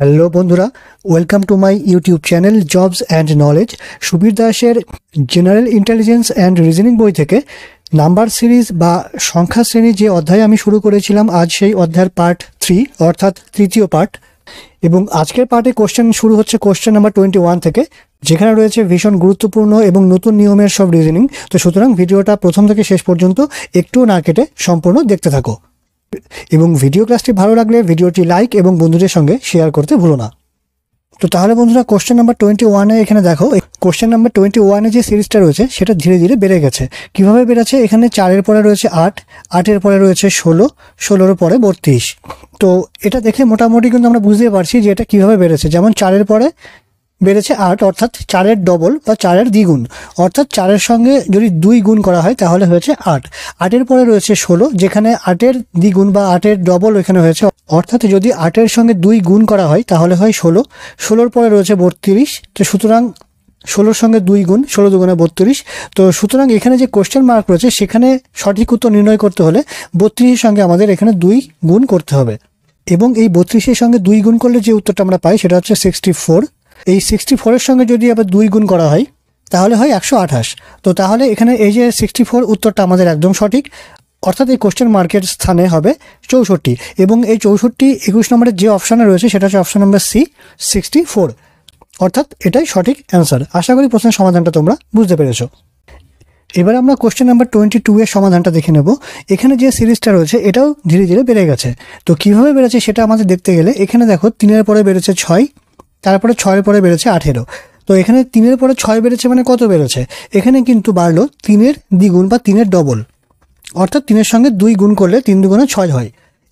Hello বন্ধুরা welcome to my YouTube channel jobs and knowledge Subir দাসের general intelligence and reasoning বই থেকে number series বা সংখ্যা শ্রেণী যে অধ্যায় আমি শুরু করেছিলাম আজ সেই অধ্যায়ের পার্ট থ্রি অর্থাৎ তৃতীয় পার্ট এবং আজকের পার্টে কোশ্চেন শুরু হচ্ছে কোশ্চেন নাম্বার টোয়েন্টি ওয়ান থেকে যেখানে রয়েছে ভীষণ গুরুত্বপূর্ণ এবং নতুন নিয়মের সব রিজনিং তো সুতরাং ভিডিওটা প্রথম থেকে শেষ পর্যন্ত একটুও না কেটে সম্পূর্ণ দেখতে থাকো এবং ভিডিও ক্লাসটি ভালো লাগলে ভিডিওটি লাইক এবং বন্ধুদের সঙ্গে শেয়ার করতে ভুলো না তো তাহলে বন্ধুরা কোশ্চেন নাম্বার টোয়েন্টি ওয়ানে এখানে দেখো কোশ্চেন নাম্বার টোয়েন্টি ওয়ানে যে সিরিজটা রয়েছে সেটা ধীরে ধীরে বেড়ে গেছে কিভাবে বেড়েছে এখানে চারের পরে রয়েছে আট আটের পরে রয়েছে ষোলো ষোলোর পরে বত্রিশ তো এটা দেখে মোটামুটি কিন্তু আমরা বুঝতে পারছি যে এটা কীভাবে বেড়েছে যেমন চারের পরে বেড়েছে আট অর্থাৎ চারের ডবল বা চারের দ্বিগুণ অর্থাৎ চারের সঙ্গে যদি দুই গুণ করা হয় তাহলে হয়েছে আট আটের পরে রয়েছে ষোলো যেখানে আটের দ্বিগুণ বা আটের ডবল এখানে হয়েছে অর্থাৎ যদি আটের সঙ্গে দুই গুণ করা হয় তাহলে হয় ষোলো ষোলোর পরে রয়েছে বত্রিশ তো সুতরাং ষোলোর সঙ্গে দুই গুণ ষোলো দুগুণে বত্রিশ তো সুতরাং এখানে যে কোশ্চেন মার্ক রয়েছে সেখানে সঠিক উত্তর নির্ণয় করতে হলে বত্রিশের সঙ্গে আমাদের এখানে দুই গুণ করতে হবে এবং এই বত্রিশের সঙ্গে দুই গুণ করলে যে উত্তরটা আমরা পাই সেটা হচ্ছে সিক্সটি ফোর এই সিক্সটি ফোরের সঙ্গে যদি আবার দুই গুণ করা হয় তাহলে হয় একশো আঠাশ তো তাহলে এখানে এই যে সিক্সটি ফোর উত্তরটা আমাদের একদম সঠিক অর্থাৎ এই কোশ্চেন মার্কের স্থানে হবে চৌষট্টি এবং এই চৌষট্টি একুশ নম্বরের যে অপশানে রয়েছে সেটা হচ্ছে option number C sixty four অর্থাৎ এটাই সঠিক অ্যান্সার আশা করি প্রশ্নের সমাধানটা তোমরা বুঝতে পেরেছো এবার আমরা কোশ্চেন নাম্বার টোয়েন্টি টু এর সমাধানটা দেখে নেব এখানে যে সিরিজটা রয়েছে এটাও ধীরে ধীরে বেড়ে গেছে তো কিভাবে বেড়েছে সেটা আমাদের দেখতে গেলে এখানে দেখো তিনের পরে বেড়েছে ছয় তারপরে ছয়ের পরে বেড়েছে আঠেরো তো এখানে তিনের পরে ছয় বেড়েছে মানে কত বেড়েছে এখানে কিন্তু বাড়লো তিনের দ্বিগুণ বা তিনের ডবল অর্থাৎ তিনের সঙ্গে দুই গুণ করলে তিন দুগুণে ছয় হয়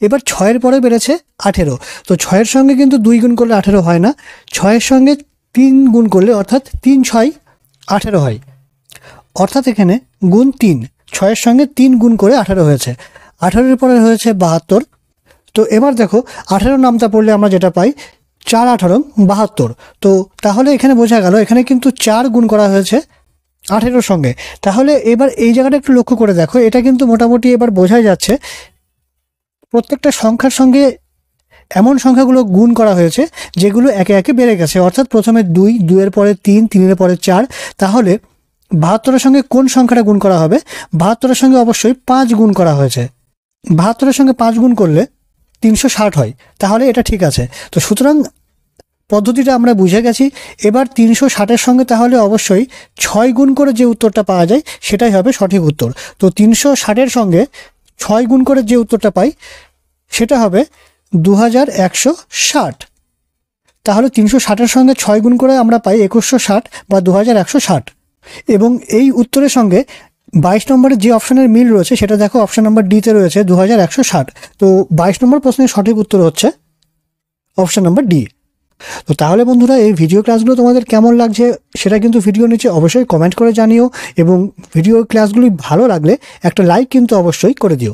এবার ছয়ের পরে বেড়েছে আঠেরো তো ছয়ের সঙ্গে কিন্তু দুই গুণ করলে আঠেরো হয় না ছয়ের সঙ্গে তিন গুণ করলে অর্থাৎ তিন ছয় আঠেরো হয় অর্থাৎ এখানে গুণ তিন ছয়ের সঙ্গে তিন গুণ করে আঠারো হয়েছে আঠারোর পরে হয়েছে বাহাত্তর তো এবার দেখো আঠারো নামটা পড়লে আমরা যেটা পাই চার আঠারো বাহাত্তর তো তাহলে এখানে বোঝা গেল এখানে কিন্তু চার গুণ করা হয়েছে আঠেরোর সঙ্গে তাহলে এবার এই জায়গাটা একটু লক্ষ্য করে দেখো এটা কিন্তু মোটামুটি এবার বোঝাই যাচ্ছে প্রত্যেকটা সংখ্যার সঙ্গে এমন সংখ্যাগুলো গুণ করা হয়েছে যেগুলো একে একে বেড়ে গেছে অর্থাৎ প্রথমে দুই দুয়ের পরে তিন তিনের পরে চার তাহলে বাহাত্তরের সঙ্গে কোন সংখ্যাটা গুণ করা হবে বাহাত্তরের সঙ্গে অবশ্যই পাঁচ গুণ করা হয়েছে বাহাত্তরের সঙ্গে পাঁচ গুণ করলে তিনশো ষাট হয় তাহলে এটা ঠিক আছে তো সুতরাং পদ্ধতিটা আমরা বুঝে গেছি এবার তিনশো ষাটের সঙ্গে তাহলে অবশ্যই ছয় গুণ করে যে উত্তরটা পাওয়া যায় সেটাই হবে সঠিক উত্তর তো তিনশো ষাটের সঙ্গে ছয় গুণ করে যে উত্তরটা পাই সেটা হবে দু হাজার একশো ষাট তাহলে তিনশো ষাটের সঙ্গে ছয় গুণ করে আমরা পাই একুশশো ষাট বা দু হাজার একশো ষাট এবং এই উত্তরের সঙ্গে বাইশ নম্বরের যে অপশানের মিল রয়েছে সেটা দেখো অপশান নম্বর ডিতে রয়েছে দু হাজার একশো ষাট তো বাইশ নম্বর প্রশ্নের সঠিক উত্তর হচ্ছে অপশান নম্বর ডি তো তাহলে বন্ধুরা এই ভিডিও ক্লাসগুলো তোমাদের কেমন লাগছে সেটা কিন্তু ভিডিও নিচে অবশ্যই কমেন্ট করে জানিও এবং ভিডিও ক্লাসগুলি ভালো লাগলে একটা লাইক কিন্তু অবশ্যই করে দিও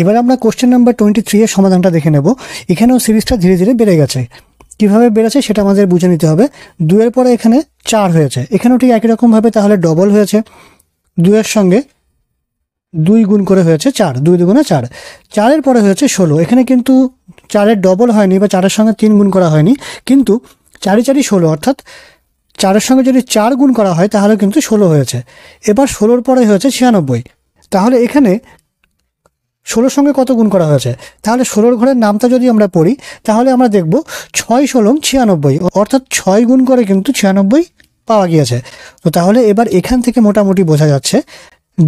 এবার আমরা কোশ্চেন নাম্বার টোয়েন্টি থ্রি এর সমাধানটা দেখে নেব এখানেও সিরিজটা ধীরে ধীরে বেড়ে গেছে কিভাবে বেড়েছে সেটা আমাদের বুঝে নিতে হবে দুয়ের পরে এখানে চার হয়েছে এখানেও ঠিক একই রকমভাবে তাহলে ডবল হয়েছে দুয়ের সঙ্গে দুই গুণ করে হয়েছে চার দুই দুগুণে চার চারের পরে হয়েছে ষোলো এখানে কিন্তু চারের ডবল হয়নি বা চারের সঙ্গে তিন গুণ করা হয়নি কিন্তু চারি চারি ষোলো অর্থাৎ চারের সঙ্গে যদি চার গুণ করা হয় তাহলে কিন্তু ষোলো হয়েছে এবার ষোলোর পরে হয়েছে ছিয়ানব্বই তাহলে এখানে ষোলোর সঙ্গে কত গুণ করা হয়েছে তাহলে ষোলোর ঘরের নামটা যদি আমরা পড়ি তাহলে আমরা দেখব ছয় ষোলং ছিয়ানব্বই অর্থাৎ ছয় গুণ করে কিন্তু ছিয়ানব্বই পাওয়া গিয়েছে তো তাহলে এবার এখান থেকে মোটামুটি বোঝা যাচ্ছে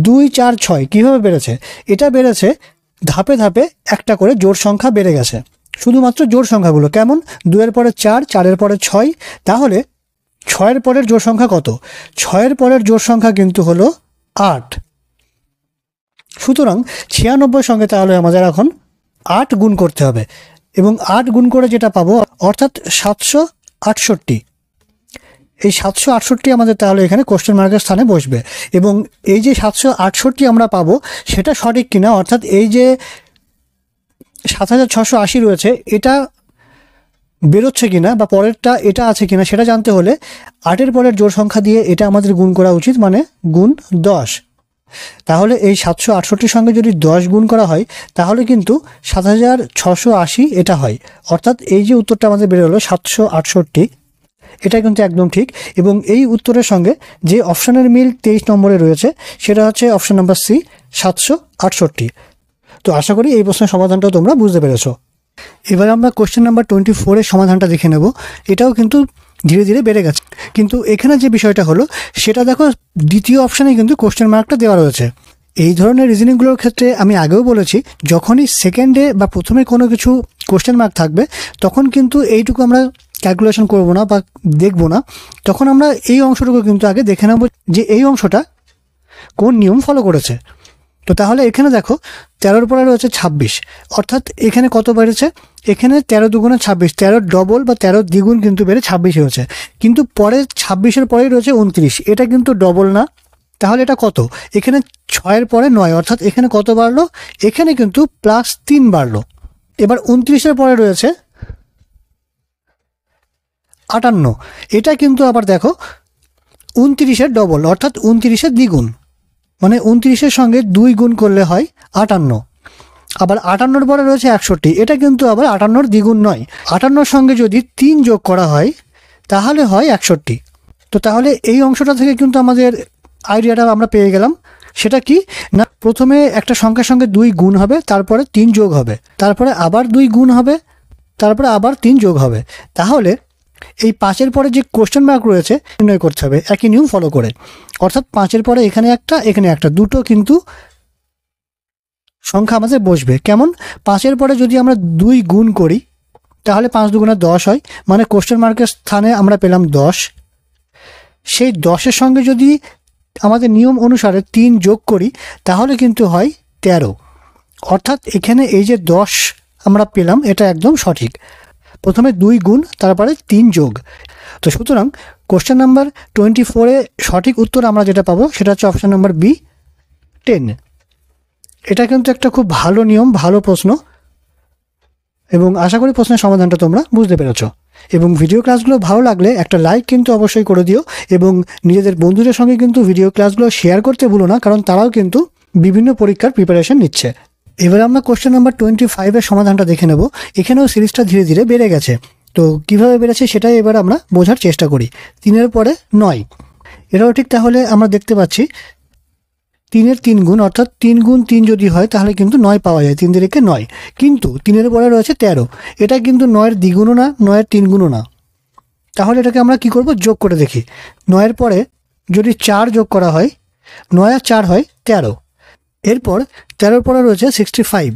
দুই চার ছয় কীভাবে বেড়েছে এটা বেড়েছে ধাপে ধাপে একটা করে জোর সংখ্যা বেড়ে গেছে শুধুমাত্র জোর সংখ্যাগুলো কেমন দুয়ের পরে চার চারের পরে ছয় তাহলে ছয়ের পরের জোর সংখ্যা কত ছয়ের পরের জোর সংখ্যা কিন্তু হলো আট সুতরাং ছিয়ানব্বই সঙ্গে তাহলে আমাদের এখন আট গুণ করতে হবে এবং আট গুণ করে যেটা পাবো অর্থাৎ সাতশো আটষট্টি এই সাতশো আটষট্টি আমাদের তাহলে এখানে কোশ্চেন মার্কের স্থানে বসবে এবং এই যে সাতশো আটষট্টি আমরা পাবো সেটা সঠিক কিনা অর্থাৎ এই যে সাত হাজার ছশো আশি রয়েছে এটা বেরোচ্ছে কি না বা পরেরটা এটা আছে কিনা সেটা জানতে হলে আটের পরের জোর সংখ্যা দিয়ে এটা আমাদের গুণ করা উচিত মানে গুণ দশ তাহলে এই সাতশো আটষট্টির সঙ্গে যদি দশ গুণ করা হয় তাহলে কিন্তু সাত হাজার ছশো আশি এটা হয় অর্থাৎ এই যে উত্তরটা আমাদের বেরোলো সাতশো আটষট্টি এটা কিন্তু একদম ঠিক এবং এই উত্তরের সঙ্গে যে অপশানের মিল তেইশ নম্বরে রয়েছে সেটা হচ্ছে অপশান নাম্বার সি সাতশো আটষট্টি তো আশা করি এই প্রশ্নের সমাধানটা তোমরা বুঝতে পেরেছ এবার আমরা কোয়েশ্চেন নাম্বার টোয়েন্টি ফোরের সমাধানটা দেখে নেব এটাও কিন্তু ধীরে ধীরে বেড়ে গেছে কিন্তু এখানে যে বিষয়টা হলো সেটা দেখো দ্বিতীয় অপশানে কিন্তু কোশ্চেন মার্কটা দেওয়া রয়েছে এই ধরনের রিজনিংগুলোর ক্ষেত্রে আমি আগেও বলেছি যখনই সেকেন্ডে বা প্রথমে কোনো কিছু কোশ্চেন মার্ক থাকবে তখন কিন্তু এইটুকু আমরা ক্যালকুলেশন করব না বা দেখব না তখন আমরা এই অংশটুকু কিন্তু আগে দেখে নেব যে এই অংশটা কোন নিয়ম ফলো করেছে তো তাহলে এখানে দেখো তেরোর পরে রয়েছে ছাব্বিশ অর্থাৎ এখানে কত বেড়েছে এখানে তেরো দুগুণে ছাব্বিশ তেরো ডবল বা তেরো দ্বিগুণ কিন্তু বেড়ে ছাব্বিশ হয়েছে কিন্তু পরে ছাব্বিশের পরেই রয়েছে উনত্রিশ এটা কিন্তু ডবল না তাহলে এটা কত এখানে ছয়ের পরে নয় অর্থাৎ এখানে কত বাড়লো এখানে কিন্তু প্লাস তিন বাড়লো এবার উনত্রিশের পরে রয়েছে আটান্ন এটা কিন্তু আবার দেখো উনত্রিশের ডবল অর্থাৎ উনত্রিশের দ্বিগুণ মানে উনত্রিশের সঙ্গে দুই গুণ করলে হয় আটান্ন আবার আটান্নর পরে রয়েছে একষট্টি এটা কিন্তু আবার আটান্নর দ্বিগুণ নয় আটান্নর সঙ্গে যদি তিন যোগ করা হয় তাহলে হয় একষট্টি তো তাহলে এই অংশটা থেকে কিন্তু আমাদের আইডিয়াটা আমরা পেয়ে গেলাম সেটা কি না প্রথমে একটা সংখ্যার সঙ্গে দুই গুণ হবে তারপরে তিন যোগ হবে তারপরে আবার দুই গুণ হবে তারপরে আবার তিন যোগ হবে তাহলে এই পাঁচের পরে যে কোশ্চেন মার্ক রয়েছে নির্ণয় করতে হবে একই নিয়ম ফলো করে অর্থাৎ পাঁচের পরে এখানে একটা এখানে একটা দুটো কিন্তু সংখ্যা আমাদের বসবে কেমন পাঁচের পরে যদি আমরা দুই গুণ করি তাহলে পাঁচ দুগুণা দশ হয় মানে কোশ্চেন মার্কের স্থানে আমরা পেলাম দশ সেই দশের সঙ্গে যদি আমাদের নিয়ম অনুসারে তিন যোগ করি তাহলে কিন্তু হয় তেরো অর্থাৎ এখানে এই যে দশ আমরা পেলাম এটা একদম সঠিক প্রথমে দুই গুণ তারপরে তিন যোগ তো সুতরাং কোশ্চেন নাম্বার টোয়েন্টি ফোরে সঠিক উত্তর আমরা যেটা পাবো সেটা হচ্ছে অপশান নাম্বার বি টেন এটা কিন্তু একটা খুব ভালো নিয়ম ভালো প্রশ্ন এবং আশা করি প্রশ্নের সমাধানটা তোমরা বুঝতে পেরেছ এবং ভিডিও ক্লাসগুলো ভালো লাগলে একটা লাইক কিন্তু অবশ্যই করে দিও এবং নিজেদের বন্ধুদের সঙ্গে কিন্তু ভিডিও ক্লাসগুলো শেয়ার করতে ভুলো না কারণ তারাও কিন্তু বিভিন্ন পরীক্ষার প্রিপারেশন নিচ্ছে এবার আমরা কোশ্চেন নাম্বার টোয়েন্টি ফাইভের সমাধানটা দেখে নেব এখানেও সিরিজটা ধীরে ধীরে বেড়ে গেছে তো কিভাবে বেড়েছে সেটাই এবার আমরা বোঝার চেষ্টা করি তিনের পরে নয় এটাও ঠিক তাহলে আমরা দেখতে পাচ্ছি তিনের তিন গুণ অর্থাৎ তিন গুণ তিন যদি হয় তাহলে কিন্তু নয় পাওয়া যায় তিন দিকে নয় কিন্তু তিনের পরে রয়েছে তেরো এটা কিন্তু নয়ের দ্বিগুণও না নয়ের তিন গুণও না তাহলে এটাকে আমরা কি করব যোগ করে দেখি নয়ের পরে যদি চার যোগ করা হয় নয় আর চার হয় তেরো এরপর তেরোর পরে রয়েছে সিক্সটি ফাইভ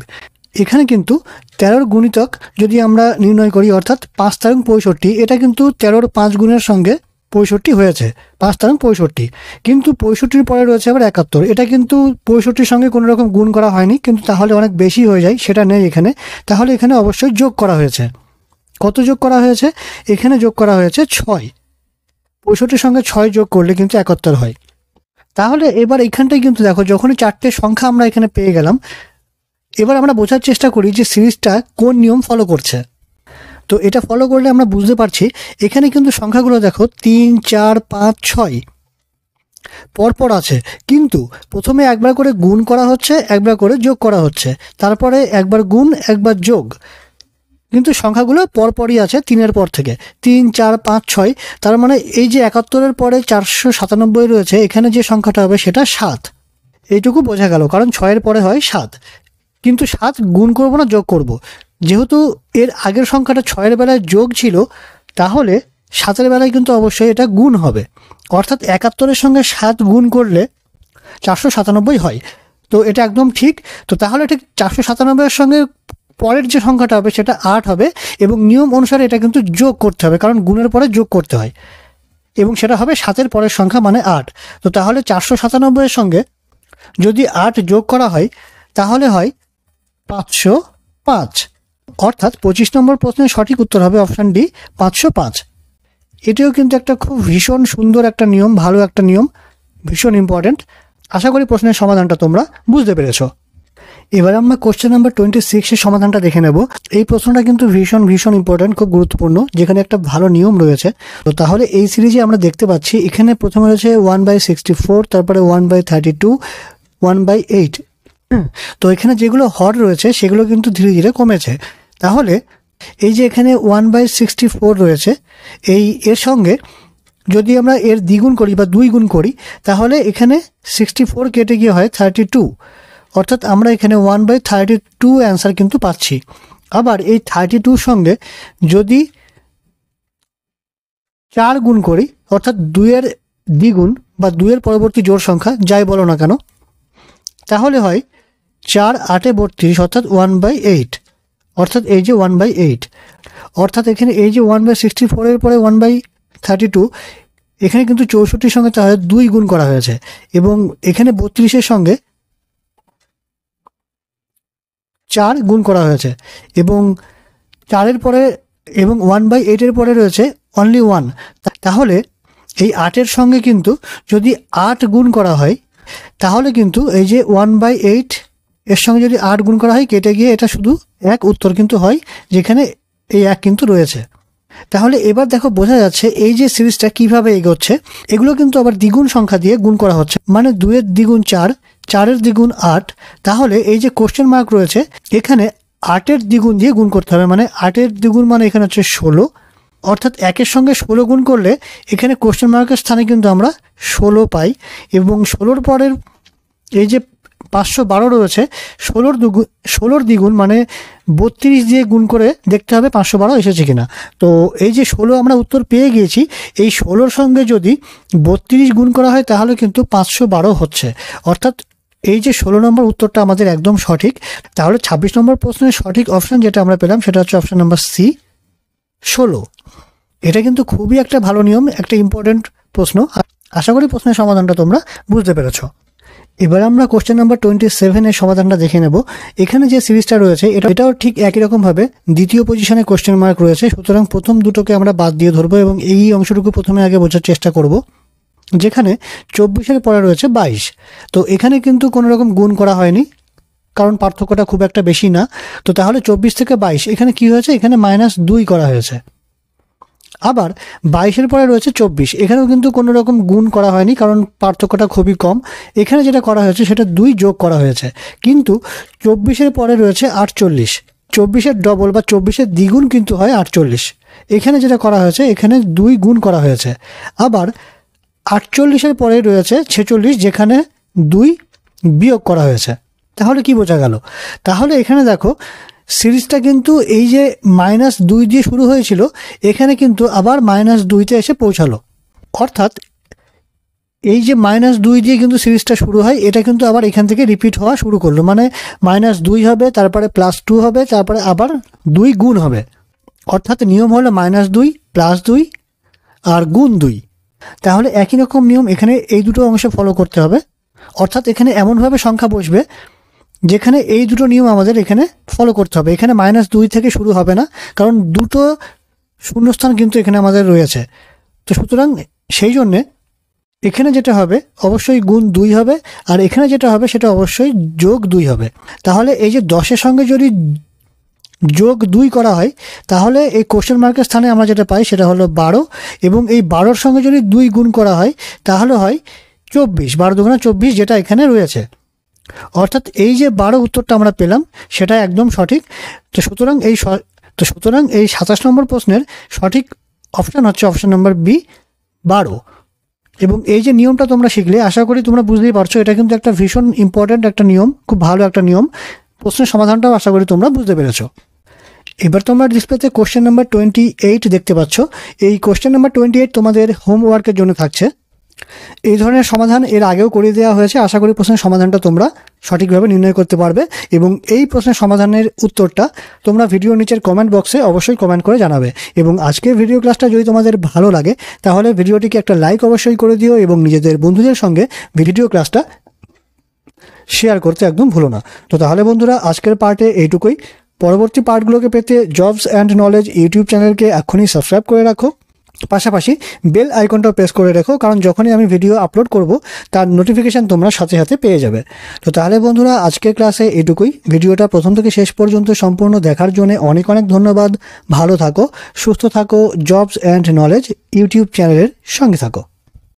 এখানে কিন্তু তেরোর গুণিতক যদি আমরা নির্ণয় করি অর্থাৎ পাঁচ তারিখ পঁয়ষট্টি এটা কিন্তু তেরোর পাঁচ গুণের সঙ্গে পঁয়ষট্টি হয়েছে পাঁচ তারিখ পঁয়ষট্টি কিন্তু পঁয়ষট্টির পরে রয়েছে আবার একাত্তর এটা কিন্তু পঁয়ষট্টির সঙ্গে কোনো রকম গুণ করা হয়নি কিন্তু তাহলে অনেক বেশি হয়ে যায় সেটা নেই এখানে তাহলে এখানে অবশ্যই যোগ করা হয়েছে কত যোগ করা হয়েছে এখানে যোগ করা হয়েছে ছয় পঁয়ষট্টির সঙ্গে ছয় যোগ করলে কিন্তু একাত্তর হয় তাহলে এবার এখানটাই কিন্তু দেখো যখনই চারটে সংখ্যা আমরা এখানে পেয়ে গেলাম এবার আমরা বোঝার চেষ্টা করি যে সিরিজটা কোন নিয়ম ফলো করছে তো এটা ফলো করলে আমরা বুঝতে পারছি এখানে কিন্তু সংখ্যাগুলো দেখো তিন চার পাঁচ ছয় পরপর আছে কিন্তু প্রথমে একবার করে গুণ করা হচ্ছে একবার করে যোগ করা হচ্ছে তারপরে একবার গুণ একবার যোগ কিন্তু সংখ্যাগুলো পরপরই আছে তিনের পর থেকে তিন চার পাঁচ ছয় তার মানে এই যে একাত্তরের পরে চারশো সাতানব্বই রয়েছে এখানে যে সংখ্যাটা হবে সেটা সাত এইটুকু বোঝা গেল কারণ ছয়ের পরে হয় সাত কিন্তু সাত গুণ করব না যোগ করব। যেহেতু এর আগের সংখ্যাটা ছয়ের বেলায় যোগ ছিল তাহলে সাতের বেলায় কিন্তু অবশ্যই এটা গুণ হবে অর্থাৎ একাত্তরের সঙ্গে সাত গুণ করলে চারশো সাতানব্বই হয় তো এটা একদম ঠিক তো তাহলে ঠিক চারশো সাতানব্বইয়ের সঙ্গে পরের যে সংখ্যাটা হবে সেটা আট হবে এবং নিয়ম অনুসারে এটা কিন্তু যোগ করতে হবে কারণ গুণের পরে যোগ করতে হয় এবং সেটা হবে সাতের পরের সংখ্যা মানে আট তো তাহলে চারশো সাতানব্বইয়ের সঙ্গে যদি আট যোগ করা হয় তাহলে হয় পাঁচশো পাঁচ অর্থাৎ পঁচিশ নম্বর প্রশ্নের সঠিক উত্তর হবে অপশান ডি পাঁচশো পাঁচ এটিও কিন্তু একটা খুব ভীষণ সুন্দর একটা নিয়ম ভালো একটা নিয়ম ভীষণ ইম্পর্ট্যান্ট আশা করি প্রশ্নের সমাধানটা তোমরা বুঝতে পেরেছো এবার আমরা কোশ্চেন নাম্বার টোয়েন্টি সিক্সের সমাধানটা দেখে নেব এই প্রশ্নটা কিন্তু ভীষণ ভীষণ ইম্পর্টেন্ট খুব গুরুত্বপূর্ণ যেখানে একটা ভালো নিয়ম রয়েছে তো তাহলে এই সিরিজে আমরা দেখতে পাচ্ছি এখানে প্রথমে রয়েছে ওয়ান বাই সিক্সটি ফোর তারপরে one by thirty two one by eight তো এখানে যেগুলো হর রয়েছে সেগুলো কিন্তু ধীরে ধীরে কমেছে তাহলে এই যে এখানে ওয়ান বাই সিক্সটি ফোর রয়েছে এই এর সঙ্গে যদি আমরা এর দ্বিগুণ করি বা দুই গুণ করি তাহলে এখানে সিক্সটি ফোর কেটে গিয়ে হয় থার্টি টু অর্থাৎ আমরা এখানে one by thirty two answer কিন্তু পাচ্ছি আবার এই থার্টি টুর সঙ্গে যদি চার গুণ করি অর্থাৎ দুয়ের দ্বিগুণ বা দুয়ের পরবর্তী জোর সংখ্যা যাই বলো না কেন তাহলে হয় চার আটে বত্রিশ অর্থাৎ ওয়ান বাই এইট অর্থাৎ এই যে ওয়ান বাই এইট অর্থাৎ এখানে এই যে ওয়ান বাই সিক্সটি ফোরের পরে ওয়ান বাই থার্টি টু এখানে কিন্তু চৌষট্টির সঙ্গে তাহলে দুই গুণ করা হয়েছে এবং এখানে বত্রিশের সঙ্গে চার গুণ করা হয়েছে এবং চারের পরে এবং ওয়ান বাই এইটের পরে রয়েছে অনলি ওয়ান তাহলে এই আটের সঙ্গে কিন্তু যদি আট গুণ করা হয় তাহলে কিন্তু এই যে ওয়ান বাই এইট এর সঙ্গে যদি আট গুণ করা হয় কেটে গিয়ে এটা শুধু এক উত্তর কিন্তু হয় যেখানে এই এক কিন্তু রয়েছে তাহলে এবার দেখো বোঝা যাচ্ছে এই যে সিরিজটা কিভাবে এগোচ্ছে এগুলো কিন্তু আবার দ্বিগুণ সংখ্যা দিয়ে গুণ করা হচ্ছে মানে দুয়ের দ্বিগুণ চার চারের দ্বিগুণ আট তাহলে এই যে কোশ্চেন মার্ক রয়েছে এখানে আটের দ্বিগুণ দিয়ে গুণ করতে হবে মানে আটের দ্বিগুণ মানে এখানে হচ্ছে ষোলো অর্থাৎ একের সঙ্গে ষোলো গুণ করলে এখানে কোশ্চেন মার্কের স্থানে কিন্তু আমরা ষোলো পাই এবং ষোলোর পরের এই যে পাঁচশো বারো রয়েছে ষোলোর দুগুণ ষোলোর দ্বিগুণ মানে বত্রিশ দিয়ে গুণ করে দেখতে হবে পাঁচশো বারো এসেছে কিনা তো এই যে ষোলো আমরা উত্তর পেয়ে গিয়েছি এই ষোলোর সঙ্গে যদি বত্রিশ গুণ করা হয় তাহলে কিন্তু পাঁচশো বারো হচ্ছে অর্থাৎ এই যে ষোলো নম্বর উত্তরটা আমাদের একদম সঠিক তাহলে ছাব্বিশ নম্বর প্রশ্নের সঠিক অপশান যেটা আমরা পেলাম সেটা হচ্ছে অপশান নম্বর সি ষোলো এটা কিন্তু খুবই একটা ভালো নিয়ম একটা ইম্পর্টেন্ট প্রশ্ন আশা করি প্রশ্নের সমাধানটা তোমরা বুঝতে পেরেছো এবার আমরা কোশ্চেন নাম্বার টোয়েন্টি সেভেনের সমাধানটা দেখে নেব এখানে যে সিরিজটা রয়েছে এটা এটাও ঠিক একই রকমভাবে দ্বিতীয় পজিশনে কোশ্চেন মার্ক রয়েছে সুতরাং প্রথম দুটোকে আমরা বাদ দিয়ে ধরবো এবং এই অংশটুকু প্রথমে আগে বোঝার চেষ্টা করব যেখানে চব্বিশের পরে রয়েছে বাইশ তো এখানে কিন্তু কোনো রকম গুণ করা হয়নি কারণ পার্থক্যটা খুব একটা বেশি না তো তাহলে চব্বিশ থেকে বাইশ এখানে কি হয়েছে এখানে মাইনাস দুই করা হয়েছে আবার বাইশের পরে রয়েছে চব্বিশ এখানেও কিন্তু কোনো রকম গুণ করা হয়নি কারণ পার্থক্যটা খুবই কম এখানে যেটা করা হয়েছে সেটা দুই যোগ করা হয়েছে কিন্তু চব্বিশের পরে রয়েছে আটচল্লিশ চব্বিশের ডবল বা চব্বিশের দ্বিগুণ কিন্তু হয় আটচল্লিশ এখানে যেটা করা হয়েছে এখানে দুই গুণ করা হয়েছে আবার আটচল্লিশের পরে রয়েছে ছেচল্লিশ যেখানে দুই বিয়োগ করা হয়েছে তাহলে কি বোঝা গেল তাহলে এখানে দেখো সিরিজটা কিন্তু এই যে মাইনাস দুই দিয়ে শুরু হয়েছিল এখানে কিন্তু আবার মাইনাস দুইতে এসে পৌঁছালো অর্থাৎ এই যে মাইনাস দুই দিয়ে কিন্তু সিরিজটা শুরু হয় এটা কিন্তু আবার এখান থেকে রিপিট হওয়া শুরু করলো মানে মাইনাস দুই হবে তারপরে প্লাস টু হবে তারপরে আবার দুই গুণ হবে অর্থাৎ নিয়ম হলো মাইনাস দুই প্লাস দুই আর গুণ দুই তাহলে একই রকম নিয়ম এখানে এই দুটো অংশে ফলো করতে হবে অর্থাৎ এখানে এমনভাবে সংখ্যা বসবে যেখানে এই দুটো নিয়ম আমাদের এখানে ফলো করতে হবে এখানে মাইনাস দুই থেকে শুরু হবে না কারণ দুটো শূন্যস্থান কিন্তু এখানে আমাদের রয়েছে তো সুতরাং সেই জন্যে এখানে যেটা হবে অবশ্যই গুণ দুই হবে আর এখানে যেটা হবে সেটা অবশ্যই যোগ দুই হবে তাহলে এই যে দশের সঙ্গে যদি যোগ দুই করা হয় তাহলে এই কোশ্চেন মার্কের স্থানে আমরা যেটা পাই সেটা হলো বারো এবং এই বারোর সঙ্গে যদি দুই গুণ করা হয় তাহলে হয় চব্বিশ বারো দুগুণা চব্বিশ যেটা এখানে রয়েছে অর্থাৎ এই যে বারো উত্তরটা আমরা পেলাম সেটা একদম সঠিক তো সুতরাং এই তো সুতরাং এই সাতাশ নম্বর প্রশ্নের সঠিক অপশান হচ্ছে অপশান নম্বর বি বারো এবং এই যে নিয়মটা তোমরা শিখলে আশা করি তোমরা বুঝতেই পারছো এটা কিন্তু একটা ভীষণ ইম্পর্ট্যান্ট একটা নিয়ম খুব ভালো একটা নিয়ম প্রশ্নের সমাধানটাও আশা করি তোমরা বুঝতে পেরেছো এবার তোমরা ডিসপ্লেতে কোশ্চেন নাম্বার টোয়েন্টি এইট দেখতে পাচ্ছ এই কোশ্চেন নাম্বার টোয়েন্টি এইট তোমাদের হোমওয়ার্কের জন্য থাকছে এই ধরনের সমাধান এর আগেও করে দেওয়া হয়েছে আশা করি প্রশ্নের সমাধানটা তোমরা সঠিকভাবে নির্ণয় করতে পারবে এবং এই প্রশ্নের সমাধানের উত্তরটা তোমরা ভিডিও নিচের কমেন্ট বক্সে অবশ্যই কমেন্ট করে জানাবে এবং আজকের ভিডিও ক্লাসটা যদি তোমাদের ভালো লাগে তাহলে ভিডিওটিকে একটা লাইক অবশ্যই করে দিও এবং নিজেদের বন্ধুদের সঙ্গে ভিডিও ক্লাসটা শেয়ার করতে একদম ভুলো না তো তাহলে বন্ধুরা আজকের পার্টে এইটুকুই পরবর্তী পার্টগুলোকে পেতে জবস অ্যান্ড নলেজ ইউটিউব চ্যানেলকে এখনই সাবস্ক্রাইব করে রাখো পাশাপাশি বেল আইকনটাও প্রেস করে রেখো কারণ যখনই আমি ভিডিও আপলোড করব তার নোটিফিকেশান তোমরা সাথে সাথে পেয়ে যাবে তো তাহলে বন্ধুরা আজকের ক্লাসে এটুকুই ভিডিওটা প্রথম থেকে শেষ পর্যন্ত সম্পূর্ণ দেখার জন্য অনেক অনেক ধন্যবাদ ভালো থাকো সুস্থ থাকো জবস অ্যান্ড নলেজ ইউটিউব চ্যানেলের সঙ্গে থাকো